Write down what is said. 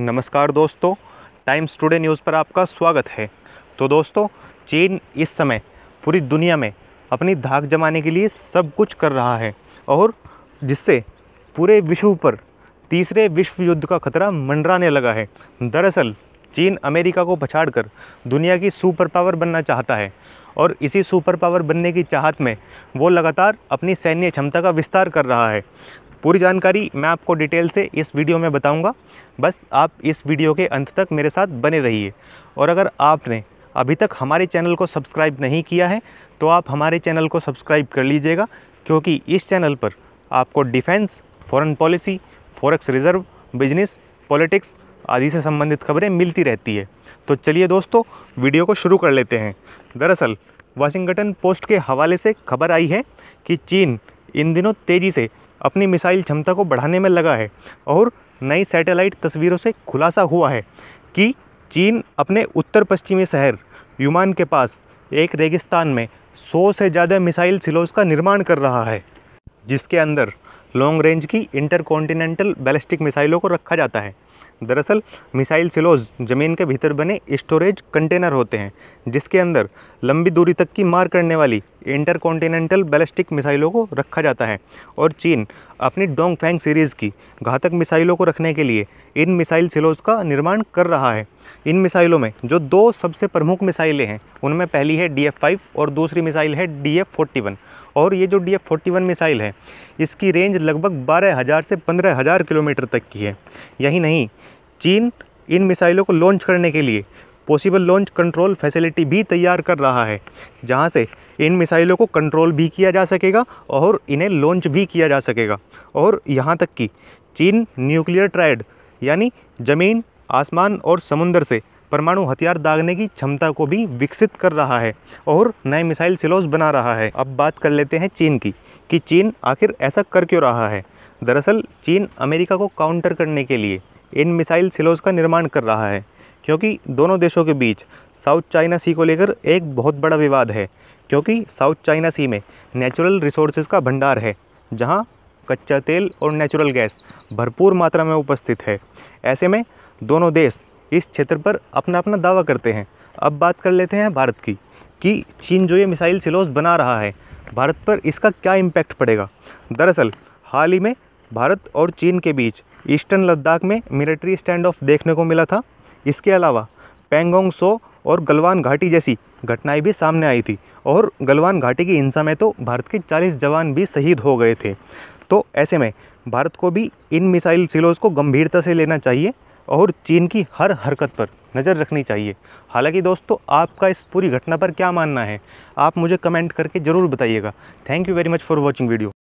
नमस्कार दोस्तों times today news पर आपका स्वागत है तो दोस्तों चीन इस समय पूरी दुनिया में अपनी धाक जमाने के लिए सब कुछ कर रहा है और जिससे पूरे विश्व पर तीसरे विश्व युद्ध का खतरा मंडराने लगा है दरअसल चीन अमेरिका को पछाड़कर दुनिया की सुपर पावर बनना चाहता है और इसी सुपर पावर बनने की चाहत में वो लगातार अपनी सैन्य क्षमता का विस्तार कर रहा है पूरी जानकारी मैं आपको डिटेल से इस वीडियो में बताऊंगा बस आप इस वीडियो के अंत तक मेरे साथ बने रहिए और अगर आपने अभी तक हमारे चैनल को सब्सक्राइब नहीं किया है तो आप हमारे चैनल को सब्सक्राइब कर लीजिएगा क्योंकि इस चैनल पर आपको defence foreign policy forex reserve business politics आदि से संबंधित खबरें मिलती रहती है तो चलिए दोस्तों वीडियो को शुरू कर लेते हैं दरअसल वाशिंगटन पोस्ट के हवाले से खबर आई है कि चीन इन दिनों तेज़ी से अपनी मिसाइल क्षमता को बढ़ाने में लगा है और नई सैटेलाइट तस्वीरों से खुलासा हुआ है कि चीन अपने उत्तर पश्चिमी शहर यूमान के पास एक रेगिस्तान में 100 से ज़्यादा मिसाइल सिलोज का निर्माण कर रहा है जिसके अंदर लॉन्ग रेंज की इंटरकॉन्टिनेंटल बैलिस्टिक मिसाइलों को रखा जाता है दरअसल मिसाइल सिलोज ज़मीन के भीतर बने स्टोरेज कंटेनर होते हैं जिसके अंदर लंबी दूरी तक की मार करने वाली इंटर बैलिस्टिक मिसाइलों को रखा जाता है और चीन अपनी डोंग फैंग सीरीज़ की घातक मिसाइलों को रखने के लिए इन मिसाइल सिलोज का निर्माण कर रहा है इन मिसाइलों में जो दो सबसे प्रमुख मिसाइलें हैं उनमें पहली है डी एफ फाइव और दूसरी मिसाइल है डी एफ फोर्टी वन और ये जो D F forty one missile है इसकी रेंज लगभग बारह हज़ार से पंद्रह हज़ार किलोमीटर तक की है यही नहीं चीन इन मिसाइलों को लॉन्च करने के लिए पॉसिबल लॉन्च कंट्रोल फैसिलिटी भी तैयार कर रहा है जहाँ से इन मिसाइलों को कंट्रोल भी किया जा सकेगा और इन्हें लॉन्च भी किया जा सकेगा और यहाँ तक कि चीन न्यूक्लियर ट्राइड यानी ज़मीन आसमान और समुंदर से परमाणु हथियार दागने की क्षमता को भी विकसित कर रहा है और नए मिसाइल सिलोज बना रहा है अब बात कर लेते हैं चीन की कि चीन आखिर ऐसा कर क्यों रहा है दरअसल चीन अमेरिका को काउंटर करने के लिए इन मिसाइल सिलोज का निर्माण कर रहा है क्योंकि दोनों देशों के बीच साउथ चाइना सी को लेकर एक बहुत बड़ा विवाद है क्योंकि साउथ चाइना सी में नेचुरल रिसोर्सेज का भंडार है जहाँ कच्चा तेल और नेचुरल गैस भरपूर मात्रा में उपस्थित है ऐसे में दोनों देश इस क्षेत्र पर अपना अपना दावा करते हैं अब बात कर लेते हैं भारत की कि चीन जो ये मिसाइल सिलोस बना रहा है भारत पर इसका क्या इम्पैक्ट पड़ेगा दरअसल हाल ही में भारत और चीन के बीच ईस्टर्न लद्दाख में मिलिट्री स्टैंड ऑफ देखने को मिला था इसके अलावा पेंगोंग सो और गलवान घाटी जैसी घटनाएं भी सामने आई थी और गलवान घाटी की हिंसा में तो भारत के 40 जवान भी शहीद हो गए थे तो ऐसे में भारत को भी इन मिसाइल सिलोज को गंभीरता से लेना चाहिए और चीन की हर हरकत पर नज़र रखनी चाहिए हालांकि दोस्तों आपका इस पूरी घटना पर क्या मानना है आप मुझे कमेंट करके ज़रूर बताइएगा thank you very much for watching video